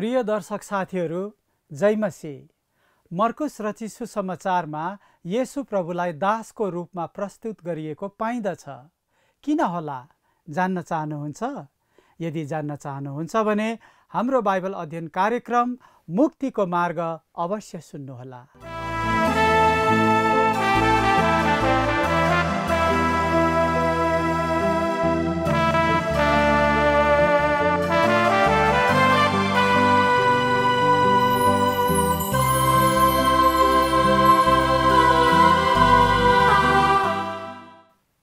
प्रिय दर्शक साथीहरू जयमसी मर्कुस रचिसु समाचारमा येसु प्रभुलाई दासको रूपमा प्रस्तुत गरिएको पाइँदछ किन होला जान्न चाहनुहुन्छ यदि जान्न चाहनुहुन्छ भने हाम्रो बाइबल अध्ययन कार्यक्रम मुक्तिको मार्ग अवश्य सुन्नुहोला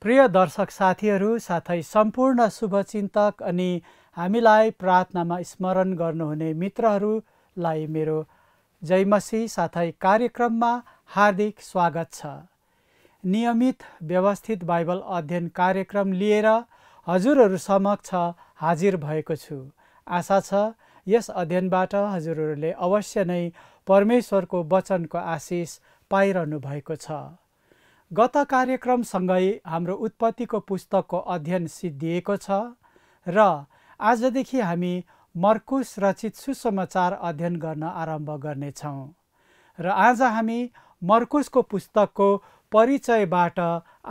प्रिय दर्शक साथीहरू साथै सम्पूर्ण शुभचिन्तक अनि हामीलाई प्रार्थनामा स्मरण गर्नुहुने मित्रहरूलाई मेरो जयमसी साथै कार्यक्रममा हार्दिक स्वागत छ नियमित व्यवस्थित बाइबल अध्ययन कार्यक्रम लिएर हजुरहरू समक्ष हाजिर भएको छु आशा छ यस अध्ययनबाट हजुरहरूले अवश्य नै परमेश्वरको वचनको आशिष पाइरहनु भएको छ गत कार्यक्रमसँगै हाम्रो उत्पत्तिको पुस्तकको अध्ययन सिद्धिएको छ र आजदेखि हामी मर्कुस रचित सुसमाचार अध्ययन गर्न आरम्भ गर्नेछौँ र आज हामी मर्कुसको पुस्तकको परिचयबाट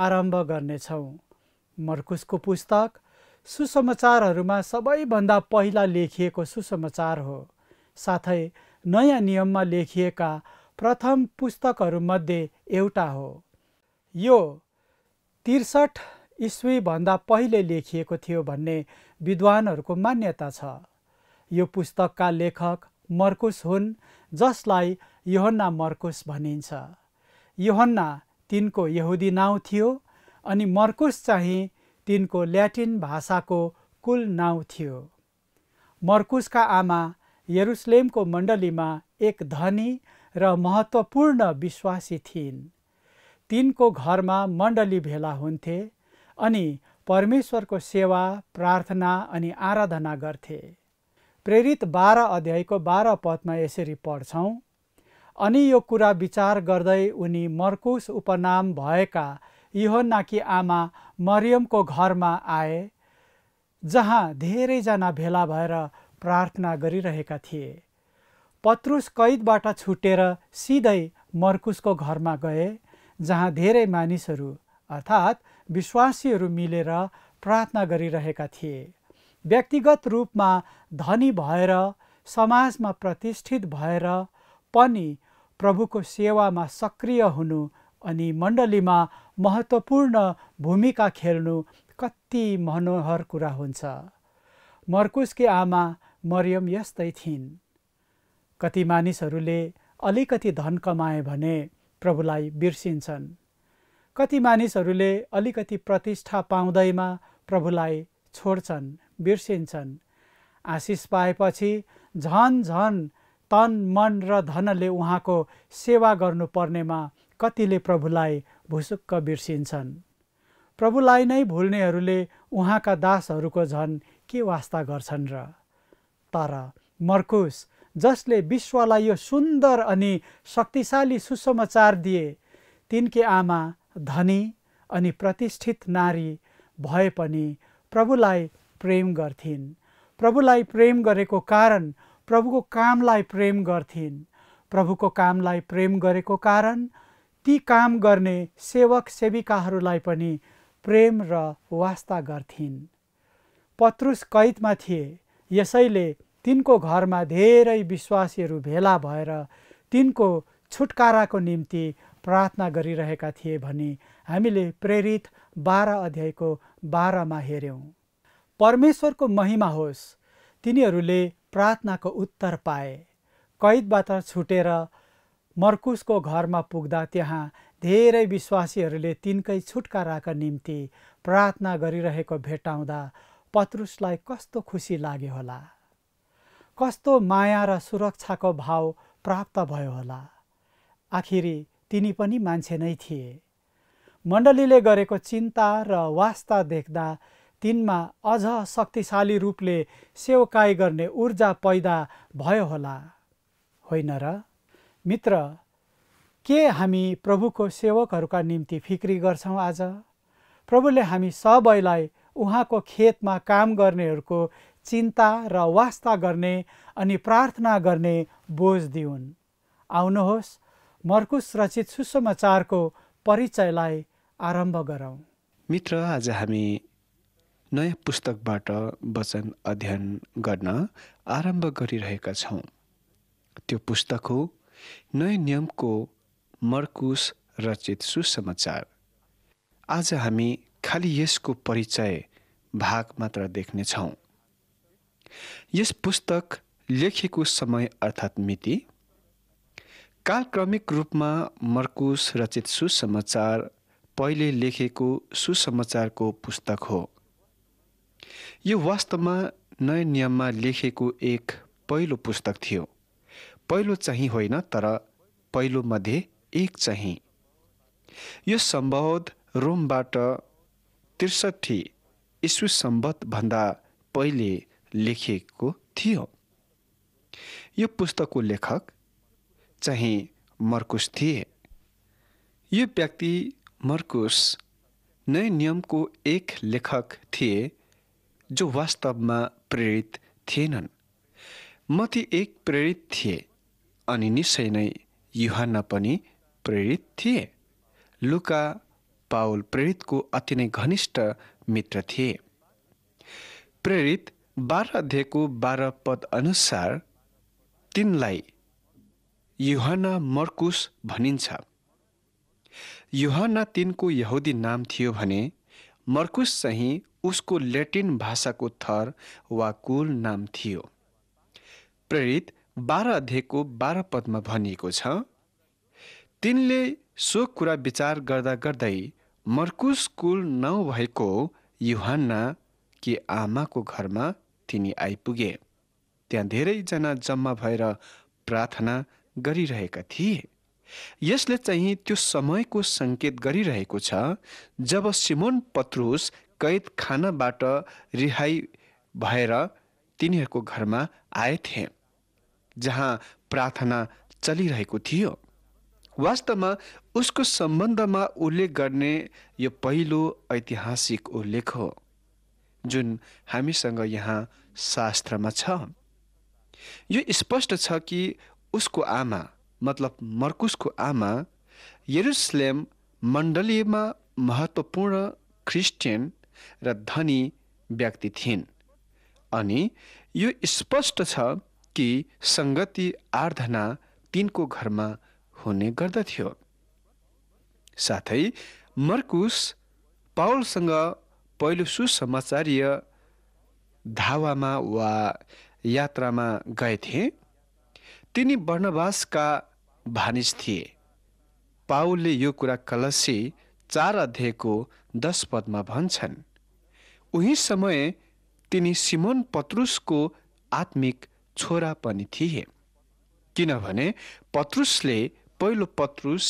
आरम्भ गर्नेछौँ मर्कुसको पुस्तक सुसमाचारहरूमा सबैभन्दा पहिला लेखिएको सुसमाचार हो साथै नयाँ नियममा लेखिएका प्रथम पुस्तकहरूमध्ये एउटा हो यो त्रिसठ इस्वीभन्दा पहिले लेखिएको थियो भन्ने विद्वानहरूको मान्यता छ यो पुस्तकका लेखक मर्कुस हुन् जसलाई योहन्ना मर्कुस भनिन्छ योहन्ना तिनको यहुदी नाउँ थियो अनि मर्कुस चाहिँ तिनको ल्याटिन भाषाको कुल नाउँ थियो मर्कुसका आमा यरुसलेमको मण्डलीमा एक धनी र महत्त्वपूर्ण विश्वासी थिइन् तिनको घरमा मण्डली भेला हुन्थे अनि परमेश्वरको सेवा प्रार्थना अनि आराधना गर्थे प्रेरित बाह्र अध्यायको बाह्र पदमा यसरी पढ्छौँ अनि यो कुरा विचार गर्दै उनी मर्कुस उपनाम भएका इहोनाकी आमा मरियमको घरमा आए जहाँ धेरैजना भेला भएर प्रार्थना गरिरहेका थिए पत्रुस कैदबाट छुटेर सिधै मर्कुसको घरमा गए जहाँ धेरै मानिसहरू अर्थात् विश्वासीहरू मिलेर प्रार्थना गरिरहेका थिए व्यक्तिगत रूपमा धनी भएर समाजमा प्रतिष्ठित भएर पनि प्रभुको सेवामा सक्रिय हुनु अनि मण्डलीमा महत्त्वपूर्ण भूमिका खेल्नु कति मनोहर कुरा हुन्छ मर्कुसकी आमा मरियम यस्तै थिइन् कति मानिसहरूले अलिकति धन कमाए भने प्रभुलाई बिर्सिन्छन् कति मानिसहरूले अलिकति प्रतिष्ठा पाउँदैमा प्रभुलाई छोड्छन् बिर्सिन्छन् आशिष पाएपछि झन झन तन मन र धनले उहाँको सेवा गर्नुपर्नेमा कतिले प्रभुलाई भुसुक्क बिर्सिन्छन् प्रभुलाई नै भुल्नेहरूले उहाँका दासहरूको झन के वास्ता गर्छन् र तर मर्कुस जसले विश्वलाई यो सुन्दर अनि शक्तिशाली सुसमाचार दिए तिनकी आमा धनी अनि प्रतिष्ठित नारी भए पनि प्रभुलाई प्रेम गर्थिन् प्रभुलाई प्रेम गरेको कारण प्रभुको कामलाई प्रेम गर्थिन् प्रभुको कामलाई प्रेम गरेको कारण ती काम गर्ने सेवक सेविकाहरूलाई पनि प्रेम र वास्ता गर्थिन् पत्रुस कैदमा थिए यसैले तिनको घरमा धेरै विश्वासीहरू भेला भएर तिनको छुटकाराको निम्ति प्रार्थना गरिरहेका थिए भने हामीले प्रेरित बाह्र अध्यायको बाह्रमा हेऱ्यौँ परमेश्वरको महिमा होस् तिनीहरूले प्रार्थनाको उत्तर पाए कैदबाट छुटेर मर्कुसको घरमा पुग्दा त्यहाँ धेरै विश्वासीहरूले तिनकै छुटकाराका निम्ति प्रार्थना गरिरहेको भेटाउँदा पत्रुसलाई कस्तो खुसी लाग्यो होला कस्तो माया र सुरक्षाको भाव प्राप्त भयो होला आखिरी तिनी पनि मान्छे नै थिए मण्डलीले गरेको चिन्ता र वास्ता देख्दा तिनमा अझ शक्तिशाली रूपले सेवकाई गर्ने ऊर्जा पैदा भयो होला होइन र मित्र के हामी प्रभुको सेवकहरूका निम्ति फिक्री गर्छौँ आज प्रभुले हामी सबैलाई उहाँको खेतमा काम गर्नेहरूको चिन्ता र वास्ता गर्ने अनि प्रार्थना गर्ने बोझ दिउन् आउनुहोस् मर्कुस रचित सुसमाचारको परिचयलाई आरम्भ गरौँ मित्र आज हामी नयाँ पुस्तकबाट वचन अध्ययन गर्न आरम्भ गरिरहेका छौँ त्यो पुस्तक हो नयाँ नियमको मर्कुस रचित सुसमाचार आज हामी खालि यसको परिचय भाग मात्र देख्नेछौँ यस पुस्तक लेखेको समय अर्थात् मिति कालक्रमिक रूपमा मर्कुस रचित सुसमाचार पहिले लेखेको सुसमाचारको पुस्तक हो यो वास्तवमा नयाँ नियममा लेखेको एक पहिलो पुस्तक थियो पहिलो चाहिँ होइन तर पहिलो मध्ये एक चाहिँ यो सम्भवत रोमबाट त्रिसठी इस्वी सम्बन्धभन्दा पहिले लेखिएको थियो यो पुस्तकको लेखक चाहिँ मर्कुस थिए यो व्यक्ति मर्कुस नै नियमको एक लेखक थिए जो वास्तवमा प्रेरित थिएनन् मती एक प्रेरित थिए अनि निश्चय नै युहान पनि प्रेरित थिए लुका पावल प्रेरितको अति नै घनिष्ठ मित्र थिए प्रेरित बाह्र अध्यायको बाह्र पद अनुसार तिनलाई युहना मर्कुस भनिन्छ युहना तिनको यहुदी नाम थियो भने मर्कुस चाहिँ उसको ल्याटिन भाषाको थर वा कुल नाम थियो प्रेरित बाह्र अध्ययको बाह्र पदमा भनिएको छ तिनले सो कुरा विचार गर्दा गर्दै मर्कुस कुल नभएको युहान्ना कि आमाको घरमा तिनी आइपुगे त्यहाँ धेरैजना जम्मा भएर प्रार्थना गरिरहेका थिए यसले चाहिँ त्यो समयको सङ्केत गरिरहेको छ जब सिमोन पत्रुस कैद खानाबाट रिहाई भएर तिनीहरूको घरमा आएथे जहाँ प्रार्थना चलिरहेको थियो वास्तवमा उसको सम्बन्धमा उल्लेख गर्ने यो पहिलो ऐतिहासिक उल्लेख हो जुन हामीसँग यहाँ शास्त्रमा छ यो स्पष्ट छ कि उसको आमा मतलब मर्कुसको आमा यरुसलेम मण्डलीमा महत्त्वपूर्ण क्रिस्चियन र धनी व्यक्ति थिइन् अनि यो स्पष्ट छ कि सङ्गति आराधना तिनको घरमा हुने गर्दथ्यो साथै मर्कुस पावलसँग पहिलो सुसमाचार्य धावामा वा यात्रामा गए थिए तिनी वर्णवासका भानिस थिए पाउलले यो कुरा कलसी चार अध्यायको दस पदमा भन्छन् उही समय तिनी सिमोन पत्रुसको आत्मिक छोरा पनि थिए किनभने पत्रुसले पहिलो पत्रुस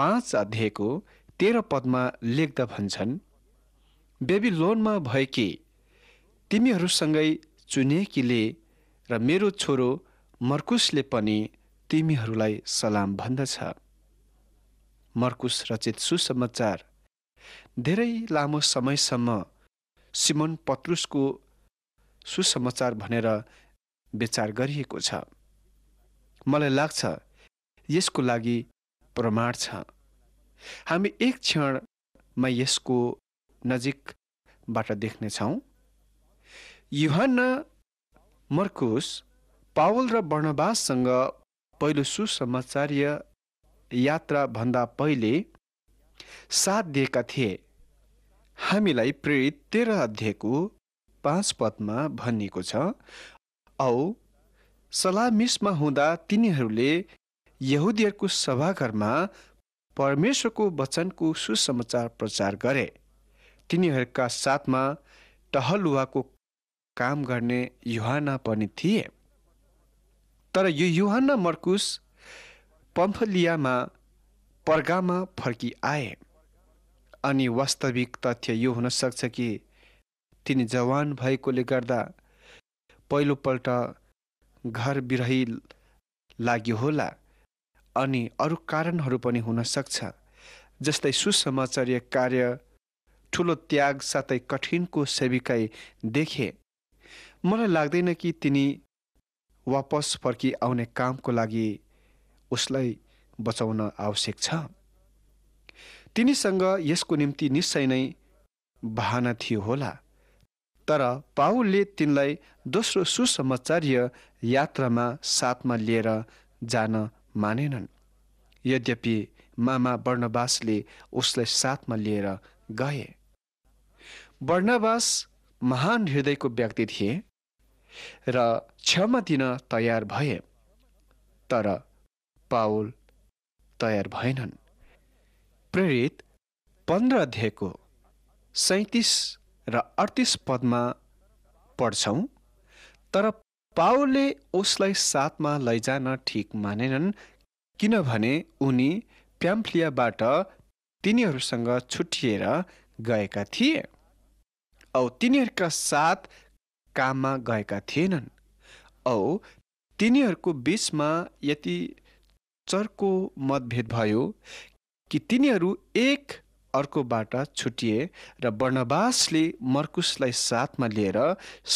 पाँच अध्यायको तेह्र पदमा लेख्दा भन्छन् बेबी लोनमा भएकी तिमीहरूसँगै चुनेकीले र मेरो छोरो मर्कुसले पनि तिमीहरूलाई सलाम भन्दछ मर्कुस रचित सुसमाचार धेरै लामो समयसम्म सिमन पत्रुसको सुसमाचार भनेर विचार गरिएको छ मलाई लाग्छ यसको लागि प्रमाण छ हामी एक क्षणमा यसको नजिकबाट देख्नेछौँ युहन मर्कुस पावल र वर्णवाससँग पहिलो सुसमाचार्य भन्दा पहिले साथ दिएका थिए हामीलाई प्रेरित तेह्र अध्ययको पाँच पदमा भनिएको छ औ सलामिसमा हुँदा तिनीहरूले यहुदीहरूको सभाघरमा परमेश्वरको वचनको सुसमाचार प्रचार गरे तिनीहरूका साथमा टहलुवाको काम गर्ने युहाना पनि थिए तर यो युहान मर्कुस पम्फलियामा पर्गामा फर्किआए अनि वास्तविक तथ्य यो हुनसक्छ कि तिनी जवान भएकोले गर्दा पहिलोपल्ट घर बिरही लाग्यो होला अनि अरू कारणहरू पनि हुनसक्छ जस्तै सुसमाचार्य कार्य ठुलो त्याग साथै कठिनको सेविकाई देखे मलाई लाग्दैन कि तिनी वापस फर्की आउने कामको लागि उसलाई बचाउन आवश्यक छ तिनीसँग यसको निम्ति निश्चय नै बहाना थियो होला तर पाहुलले तिनलाई दोस्रो सुसमाचार्य यात्रामा साथमा लिएर जान मानेनन् यद्यपि मामा वर्णवासले उसलाई साथमा लिएर गए वर्णवास महान हृदयको व्यक्ति थिए र क्षमा दिन तयार भए तर पावल तयार भएनन् प्रेरित पन्ध्र अध्यायको सैतिस र अडतिस पदमा पढ्छौँ तर पावलले उसलाई साथमा लैजान ठिक मानेनन् किनभने उनी प्याम्फ्लियाबाट तिनीहरूसँग छुट्टिएर गएका थिए औ तिनीहरूका साथ काममा गएका थिएनन् औ तिनीहरूको बिचमा यति चर्को मतभेद भयो कि तिनीहरू एक अर्कोबाट छुटिए र वर्णवासले मर्कुसलाई साथमा लिएर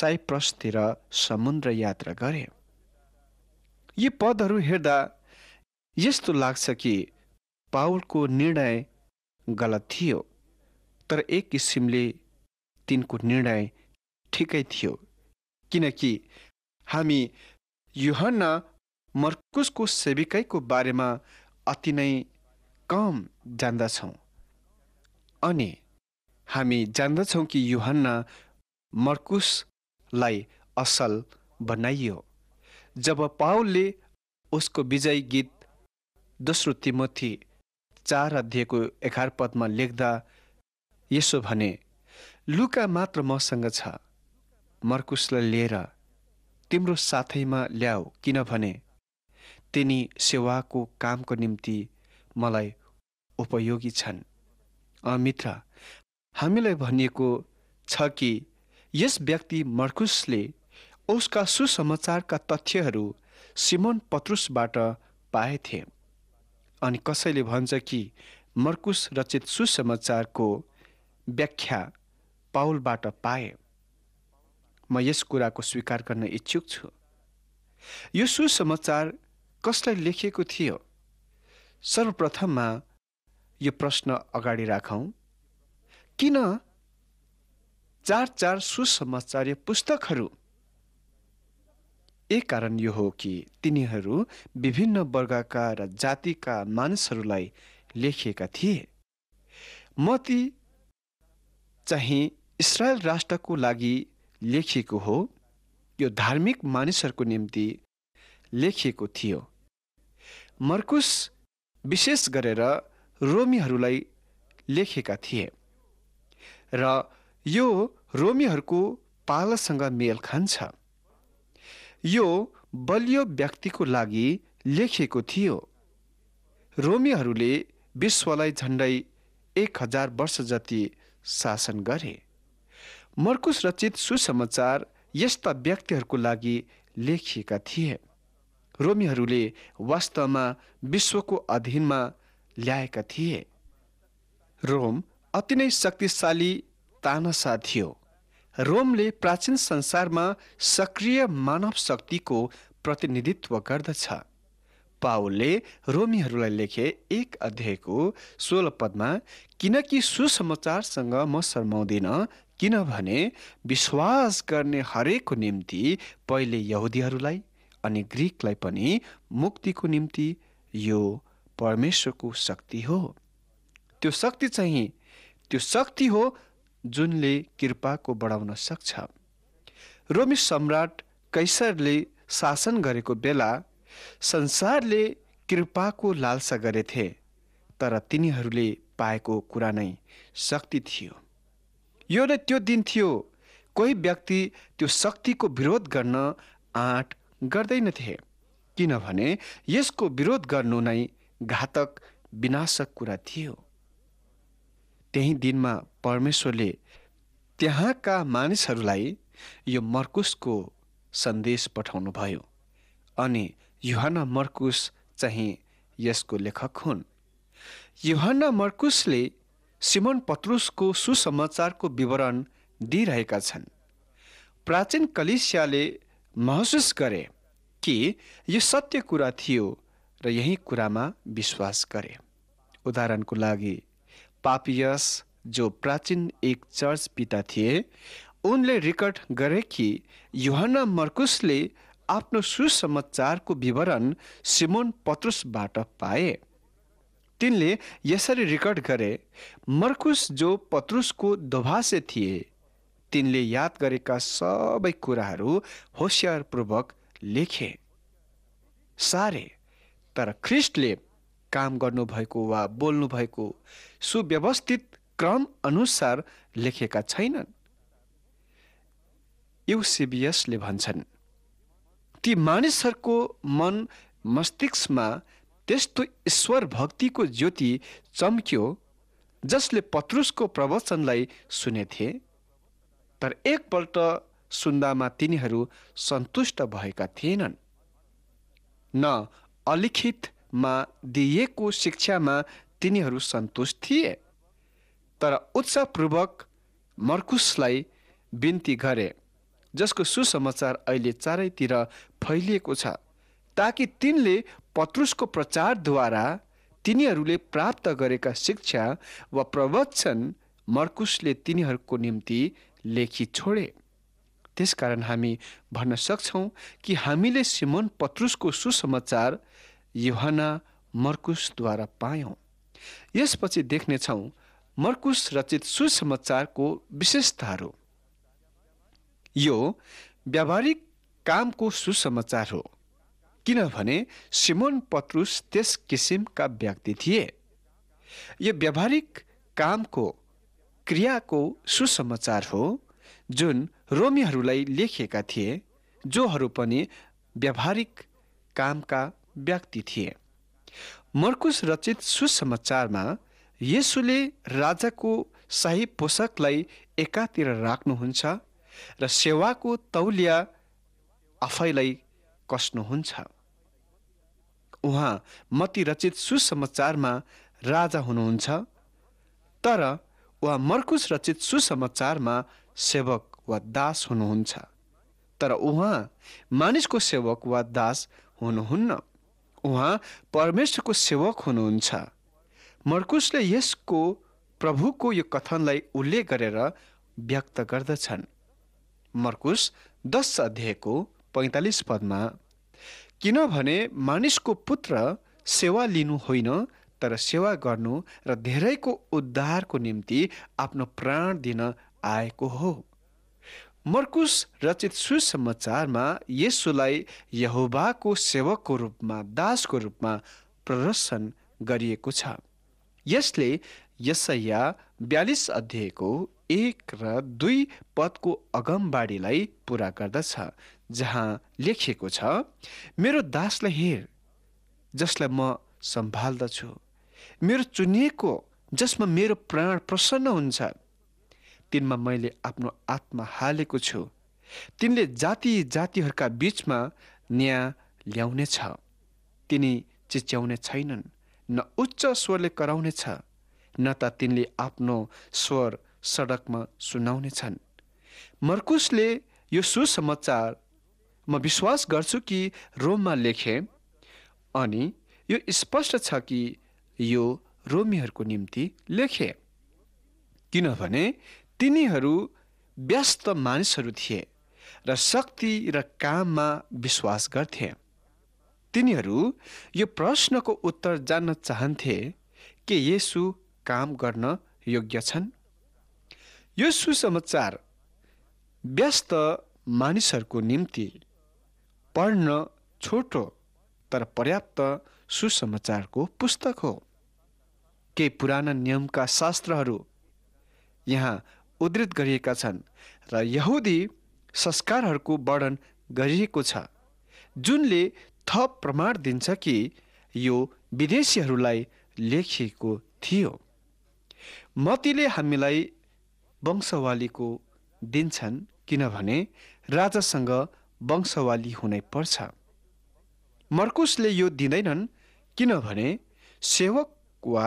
साइप्रसतिर समुद्र यात्रा गरे यी पदहरू हेर्दा यस्तो लाग्छ कि पावलको निर्णय गलत थियो तर एक किसिमले तिनको निर्णय ठिकै थियो किनकि हामी युहन्ना मर्कुसको सेविकैको बारेमा अति नै कम जान्दछौँ अनि हामी जान्दछौँ कि युहन्ना मर्कुसलाई असल बनाइयो जब पाउलले उसको विजय गीत दोस्रो तिमोथी चार अध्ययको एघार पदमा लेख्दा यसो भने लुका मात्र मसँग छ मर्कुसलाई लिएर तिम्रो साथैमा ल्याऊ किनभने तिनी सेवाको कामको निम्ति मलाई उपयोगी छन् मित्र हामीलाई भनिएको छ कि यस व्यक्ति मर्कुसले उसका सुसमाचारका तथ्यहरू सिमोन पत्रुसबाट पाएथे अनि कसैले भन्छ कि मर्कुस रचित सुसमाचारको व्याख्या पाउलबाट पाए म यस कुराको स्वीकार गर्न इच्छुक छु यो सुसमाचार कसलाई लेखिएको थियो सर्वप्रथममा यो प्रश्न अगाडि राखौँ किन चार चार सुसमाचार पुस्तकहरू एक कारण यो हो कि तिनीहरू विभिन्न वर्गका र जातिका मानिसहरूलाई लेखिएका थिए म ती चाहिँ इसरायल राष्ट्रको लागि लेखिएको हो यो धार्मिक मानिसहरूको निम्ति लेखिएको थियो मर्कुस विशेष गरेर रोमीहरूलाई लेखेका थिए र यो रोमीहरूको पालसँग मेल खान्छ यो बलियो व्यक्तिको लागि लेखिएको थियो रोमीहरूले विश्वलाई झन्डै एक हजार वर्ष जति शासन गरे मर्कुस रचित सुसमाचार यस्ता व्यक्तिहरूको लागि लेखिएका थिए रोमीहरूले वास्तवमा विश्वको अधीनमा ल्याएका थिए रोम अति नै शक्तिशाली तानसा थियो रोमले प्राचीन संसारमा सक्रिय मानव शक्तिको प्रतिनिधित्व गर्दछ पाओलले रोमीहरूलाई लेखे एक अध्यायको सोह्र पदमा किनकि सुसमाचारसँग म शर्माउँदिन किनभने विश्वास गर्ने हरेकको निम्ति पहिले यहुदीहरूलाई अनि ग्रिकलाई पनि मुक्तिको निम्ति यो परमेश्वरको शक्ति हो त्यो शक्ति चाहिँ त्यो शक्ति हो जुनले कृपाको बढाउन सक्छ रोमी सम्राट कैसरले शासन गरेको बेला संसारले कृपाको लालसा गरेथे तर तिनीहरूले पाएको कुरा नै शक्ति थियो यो र त्यो दिन थियो कोही व्यक्ति त्यो शक्तिको विरोध गर्न आँट गर्दैनथे किनभने यसको विरोध गर्नु नै घातक विनाशक कुरा थियो त्यही दिनमा परमेश्वरले त्यहाँका मानिसहरूलाई यो मर्कुसको सन्देश पठाउनुभयो अनि युहान मर्कुस चाहिँ यसको लेखक हुन् युहान मर्कुसले सिमोन पत्रुसको सुसमाचारको विवरण दिइरहेका छन् प्राचीन कलिसियाले महसुस गरे कि यो सत्य कुरा थियो र यही कुरामा विश्वास गरे उदाहरणको लागि पापियस जो प्राचीन एक चर्च पिता थिए उनले रेकर्ड गरे कि युहना मर्कुसले आफ्नो सुसमाचारको विवरण सिमोन पत्रुसबाट पाए तिनले यसरी रेकर्ड गरे मर्कुस जो पत्रुसको दोभाषे थिए तिनले याद गरेका सबै कुराहरू होसियारपूर्वक लेखे सारे तर ख्रिस्टले काम गर्नुभएको वा बोल्नुभएको सुव्यवस्थित क्रम अनुसार लेखेका छैनन् युसिबियसले भन्छन् ती मानिसहरूको मन मस्तिष्कमा त्यस्तो ईश्वर भक्तिको ज्योति चम्क्यो जसले पत्रुसको प्रवचनलाई सुने थिए तर एकपल्ट सुन्दामा तिनीहरू सन्तुष्ट भएका थिएनन् न अलिखितमा दिइएको शिक्षामा तिनीहरू सन्तुष्ट थिए तर उत्साहपूर्वक मर्कुसलाई बिन्ती गरे जसको सुसमाचार अहिले चारैतिर फैलिएको छ ताकि तिनले पत्रुसको प्रचारद्वारा तिनीहरूले प्राप्त गरेका शिक्षा वा प्रवचन मर्कुसले तिनीहरूको निम्ति लेखी छोडे त्यसकारण हामी भन्न सक्छौँ कि हामीले सिमोन पत्रुसको सुसमाचार युहना मर्कुसद्वारा पायौँ यसपछि देख्नेछौँ मर्कुस रचित सुसमाचारको विशेषताहरू यो व्यावहारिक कामको सुसमाचार हो किनभने सिमोन पत्रुस त्यस किसिमका व्यक्ति थिए यो व्यावहारिक कामको क्रियाको सुसमाचार हो जुन रोमीहरूलाई लेखिएका थिए जोहरू पनि व्यावहारिक कामका व्यक्ति थिए मर्कुस रचित सुसमाचारमा यसुले राजाको शाही पोसाकलाई एकातिर राख्नुहुन्छ र सेवाको तौलिया आफैलाई कस्नुहुन्छ उहाँ मतिरचित सुसमाचारमा राजा हुनुहुन्छ तर उहाँ मर्कुस रचित सुसमाचारमा सेवक वा दास हुनुहुन्छ तर उहाँ मानिसको सेवक वा दास हुनुहुन्न उहाँ परमेश्वरको सेवक हुनुहुन्छ मर्कुसले यसको प्रभुको यो कथनलाई उल्लेख गरेर व्यक्त गर्दछन् मर्कुस दस अध्यायको पैँतालिस पदमा किनभने मानिसको पुत्र सेवा लिनु होइन तर सेवा गर्नु र धेरैको उद्धारको निम्ति आफ्नो प्राण दिन आएको हो मर्कुस रचित सुसमाचारमा यसुलाई यहोबाको सेवकको रूपमा दासको रूपमा प्रदर्शन गरिएको छ यसले यसैया ब्यालिस अध्यायको एक र दुई पदको अगमबाडीलाई पुरा गर्दछ जहाँ लेखिएको छ मेरो दासलाई हेर जसलाई म सम्हाल्दछु मेरो चुनिएको जसमा मेरो प्राण प्रसन्न हुन्छ तिनमा मैले आफ्नो आत्मा हालेको छु तिनले जाति जातिहरूका बिचमा न्याय ल्याउनेछ तिनी चिच्याउने छैनन् न उच्च स्वरले कराउनेछ न त तिनले आफ्नो स्वर सडकमा सुनाउनेछन् मर्कुसले यो सुसमाचार म विश्वास गर्छु कि रोममा लेखे अनि यो स्पष्ट छ कि यो रोमीहरूको निम्ति लेखे किनभने तिनीहरू व्यस्त मानिसहरू थिए र शक्ति र काममा विश्वास गर्थे तिनीहरू यो प्रश्नको उत्तर जान्न चाहन्थे के यसु काम गर्न योग्य छन् यो सुसमाचार व्यस्त मानिसहरूको निम्ति पढ्न छोटो तर पर्याप्त सुसमाचारको पुस्तक हो केही पुराना नियमका शास्त्रहरू यहाँ उद्धित गरिएका छन् र यहुदी संस्कारहरूको वर्णन गरिएको छ जुनले थप प्रमाण दिन्छ कि यो विदेशीहरूलाई लेखिएको थियो मतीले हामीलाई वंशवालीको दिन्छन् किनभने राजासँग वंशवाली हुनै पर्छ मर्कुसले यो दिँदैनन् किनभने सेवक वा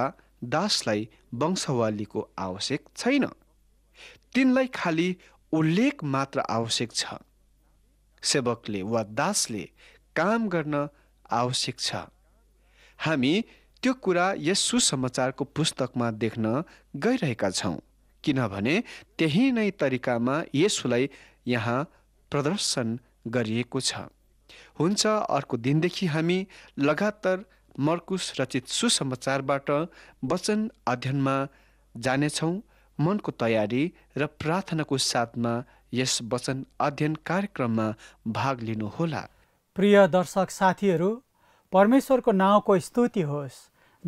दासलाई वंशवालीको आवश्यक छैन तिनलाई खालि उल्लेख मात्र आवश्यक छ सेवकले वा दासले काम गर्न आवश्यक छ हामी त्यो कुरा यस सुसमाचारको पुस्तकमा देख्न गइरहेका छौँ किनभने त्यही नै तरिकामा यसुलाई यहाँ प्रदर्शन गरिएको छ हुन्छ अर्को दिनदेखि हामी लगातार मर्कुस रचित सुसमाचारबाट वचन अध्ययनमा जानेछौँ मनको तयारी र प्रार्थनाको साथमा यस वचन अध्ययन कार्यक्रममा भाग लिनुहोला प्रिय दर्शक साथीहरू परमेश्वरको नाउँको स्तुति होस्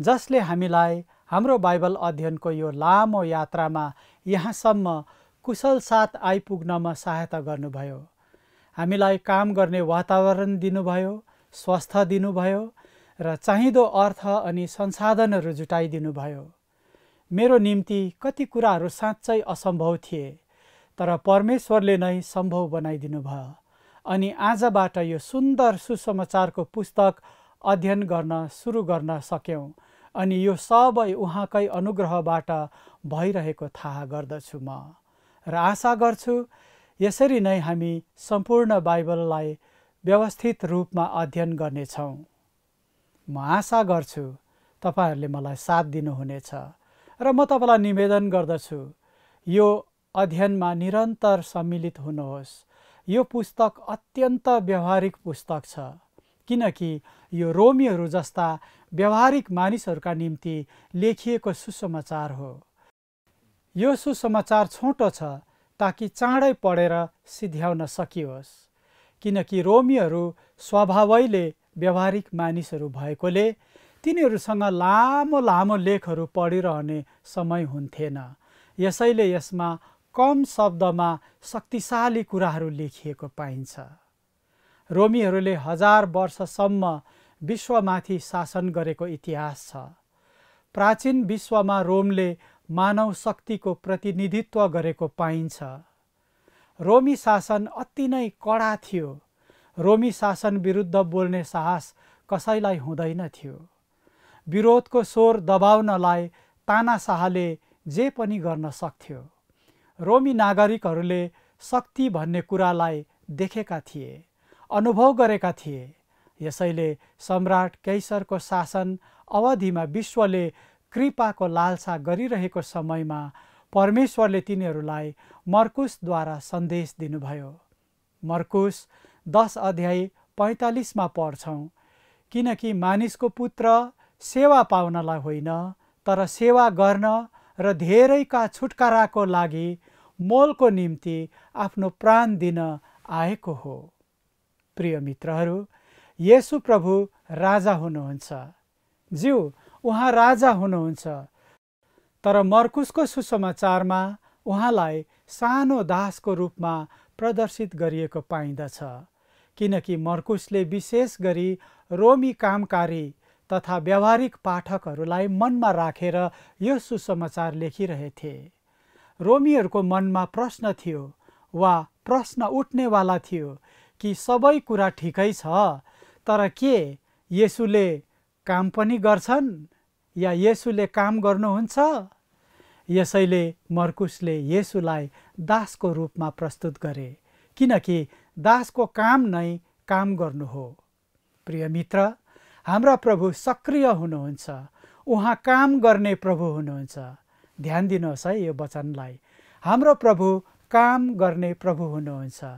जसले हामीलाई हाम्रो बाइबल अध्ययनको यो लामो यात्रामा यहाँसम्म कुशल साथ आइपुग्नमा सहायता गर्नुभयो हामीलाई काम गर्ने वातावरण दिनुभयो स्वस्थ दिनुभयो र चाहिँदो अर्थ अनि संसाधनहरू जुटाइदिनुभयो मेरो निम्ति कति कुराहरू साँच्चै असम्भव थिए तर परमेश्वरले नै सम्भव बनाइदिनु भयो अनि आजबाट यो सुन्दर सुसमाचारको पुस्तक अध्ययन गर्न सुरु गर्न सक्यौँ अनि यो सबै उहाँकै अनुग्रहबाट भइरहेको थाहा गर्दछु म र आशा गर्छु यसरी नै हामी सम्पूर्ण बाइबललाई व्यवस्थित रूपमा अध्ययन गर्नेछौँ म आशा गर्छु तपाईँहरूले मलाई साथ दिनुहुनेछ र म तपाईँलाई निवेदन गर्दछु यो अध्ययनमा निरन्तर सम्मिलित हुनुहोस् यो पुस्तक अत्यन्त व्यवहारिक पुस्तक छ किनकि यो रोमीहरू जस्ता व्यवहारिक मानिसहरूका निम्ति लेखिएको सुसमाचार हो यो सुसमाचार छोटो छ ताकि चाँडै पढेर सिध्याउन सकियोस् किनकि रोमीहरू स्वभावैले व्यावहारिक मानिसहरू भएकोले तिनीहरूसँग लामो लामो लेखहरू पढिरहने समय हुन्थेन यसैले यसमा कम शब्दमा शक्तिशाली कुराहरू लेखिएको पाइन्छ रोमीहरूले हजार वर्षसम्म विश्वमाथि शासन गरेको इतिहास छ प्राचीन विश्वमा रोमले मानव शक्तिको प्रतिनिधित्व गरेको पाइन्छ रोमी शासन अति नै कडा थियो रोमी शासन विरुद्ध बोल्ने साहस कसैलाई हुँदैन थियो विरोधको स्वर दबाउनलाई तानाशाहले जे पनि गर्न सक्थ्यो रोमी नागरिकहरूले शक्ति भन्ने कुरालाई देखेका थिए अनुभव गरेका थिए यसैले सम्राट कैसरको शासन अवधिमा विश्वले कृपाको लालसा गरिरहेको समयमा परमेश्वरले तिनीहरूलाई मर्कुसद्वारा सन्देश दिनुभयो मर्कुस दस अध्याय पैँतालिसमा पढ्छौँ किनकि मानिसको पुत्र सेवा पाउनलाई होइन तर सेवा गर्न र धेरैका छुटकाराको लागि मोलको निम्ति आफ्नो प्राण दिन आएको हो प्रिय मित्रहरू यसु प्रभु राजा हुनुहुन्छ ज्यू उहाँ राजा हुनुहुन्छ तर मर्कुसको सुसमाचारमा उहाँलाई सानो दासको रूपमा प्रदर्शित गरिएको पाइन्दछ किनकि मर्कुसले विशेष गरी रोमी कामकारी तथा व्यावहारिक पाठकहरूलाई मनमा राखेर यो सुसमाचार लेखिरहेथे रोमीहरूको मनमा प्रश्न थियो वा प्रश्न उठ्नेवाला थियो कि सबै कुरा ठिकै छ तर के यसुले काम पनि गर्छन् या येसुले काम गर्नुहुन्छ यसैले मर्कुसले येसुलाई दासको रूपमा प्रस्तुत गरे किनकि दासको काम नै काम गर्नु हो प्रिय मित्र हाम्रा प्रभु सक्रिय हुनुहुन्छ उहाँ काम गर्ने प्रभु हुनुहुन्छ ध्यान दिनुहोस् है यो वचनलाई हाम्रो प्रभु काम गर्ने प्रभु हुनुहुन्छ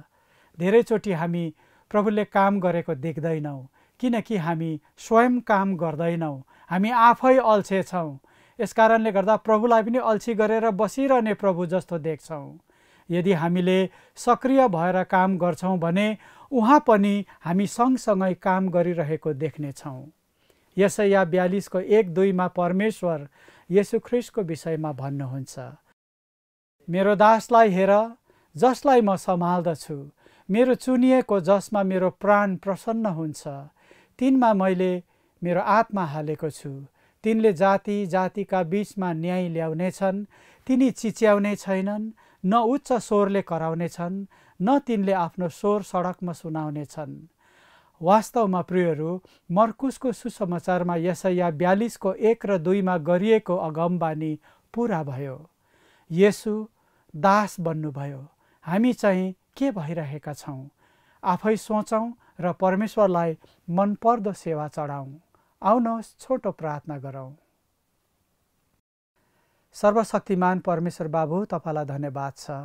धेरैचोटि हामी प्रभुले काम गरेको देख्दैनौँ किनकि हामी स्वयं काम गर्दैनौँ हामी आफै अल्छे छौँ यसकारणले गर्दा प्रभुलाई पनि अल्छी गरेर बसिरहने प्रभु जस्तो देख्छौँ यदि हामीले सक्रिय भएर काम गर्छौँ भने उहाँ पनि हामी सँगसँगै काम गरिरहेको देख्नेछौँ यसै या बयालिसको एक दुईमा परमेश्वर ख्रिस्टको विषयमा भन्नुहुन्छ मेरो दासलाई हेर जसलाई म सम्हाल्दछु मेरो चुनिएको जसमा मेरो प्राण प्रसन्न हुन्छ तिनमा मैले मेरो आत्मा हालेको छु तिनले जाति जातिका बिचमा न्याय ल्याउने छन् तिनी चिच्याउने छैनन् न उच्च स्वरले कराउने छन् न तिनले आफ्नो स्वर सडकमा सुनाउने छन् वास्तवमा प्रियहरू मर्कुसको सुसमाचारमा यसैया ब्यालिसको एक र दुईमा गरिएको अगमबानी पुरा भयो यसु दास बन्नुभयो हामी चाहिँ के भइरहेका छौँ आफै सोचौँ र परमेश्वरलाई मनपर्दो सेवा चढाउँ आउनुहोस् छोटो प्रार्थना गरौँ सर्वशक्तिमान परमेश्वर बाबु तपाईँलाई धन्यवाद छ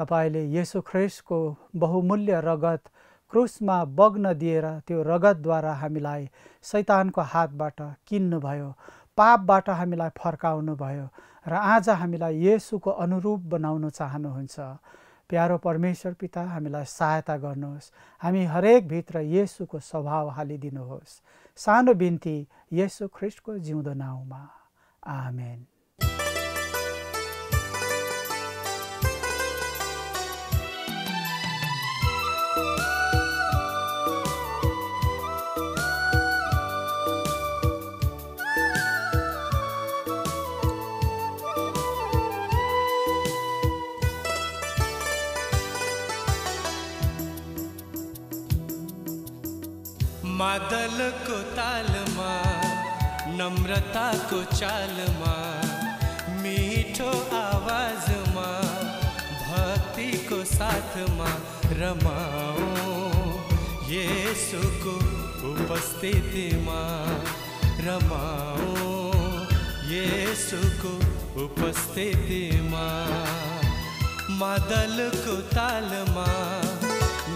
तपाईँले यसु ख्रेसको बहुमूल्य रगत क्रुसमा बग्न दिएर त्यो रगतद्वारा हामीलाई शैतानको हातबाट किन्नुभयो पापबाट हामीलाई फर्काउनु भयो र आज हामीलाई यसुको अनुरूप बनाउन चाहनुहुन्छ प्यारो परमेश्वर पिता हामीलाई सहायता गर्नुहोस् हामी हरेक भित्र यसुको स्वभाव हालिदिनुहोस् सानो बिन्ती यसु ख्रिस्टको जिउँदो नाउँमा आमेन मादल को ताल माँ नम्रता को चाल माँ मीठो आवाज माँ भक्ति को साथ माँ रमाओ ये को उपस्थिति माँ रमाओ ये को उपस्थिति माँ मादल को ताल माँ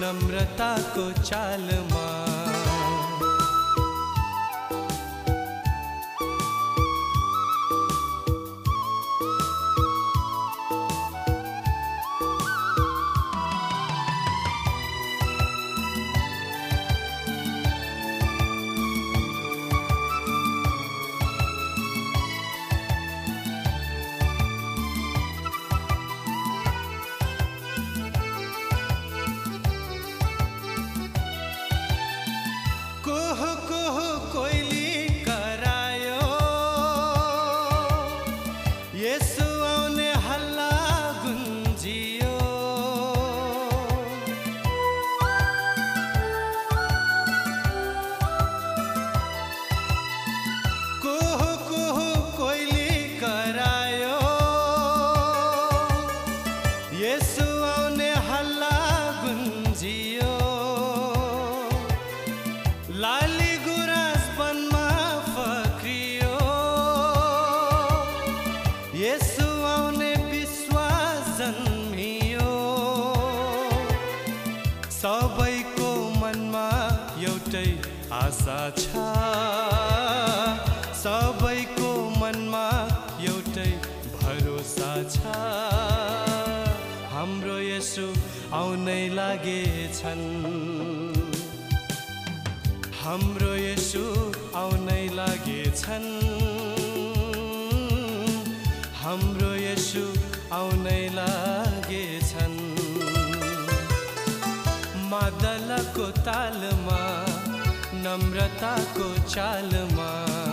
नम्रता को चाल माँ Yes, sir. छ सबैको मनमा एउटै भरोसा छ हाम्रो यसो आउनै लागेछन् हाम्रो यसो आउनै लागेछन् हाम्रो यसो आउनै लागेछन् मादलको तालमा नम्रता को चाल मार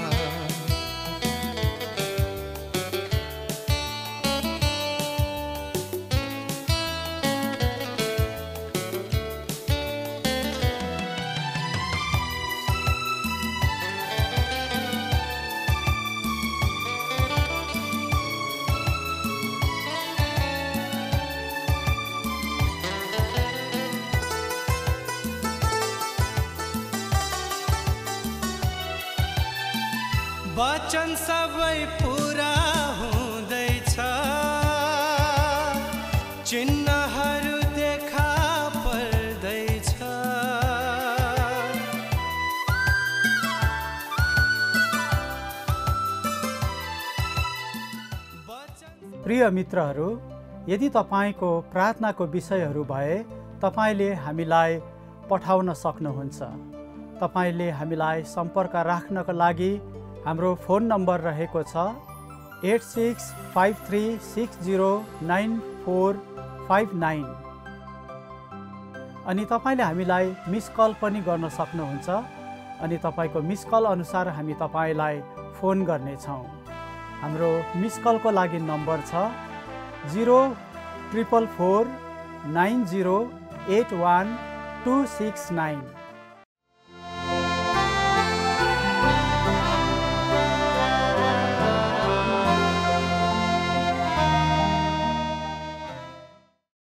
वचन सबै पुरा हुँदैछ चिन्हहरू देखा पर्दैछ प्रिय मित्रहरू यदि तपाईँको प्रार्थनाको विषयहरू भए तपाईँले हामीलाई पठाउन सक्नुहुन्छ तपाईँले हामीलाई सम्पर्क राख्नको लागि हाम्रो फोन नम्बर रहेको छ eight six five three six zero nine four five nine अनि तपाईँले हामीलाई मिस कल पनि गर्न सक्नुहुन्छ अनि तपाईँको मिस कल अनुसार हामी तपाईँलाई फोन गर्नेछौँ हाम्रो मिस कलको लागि नम्बर छ zero triple four nine zero eight one two six nine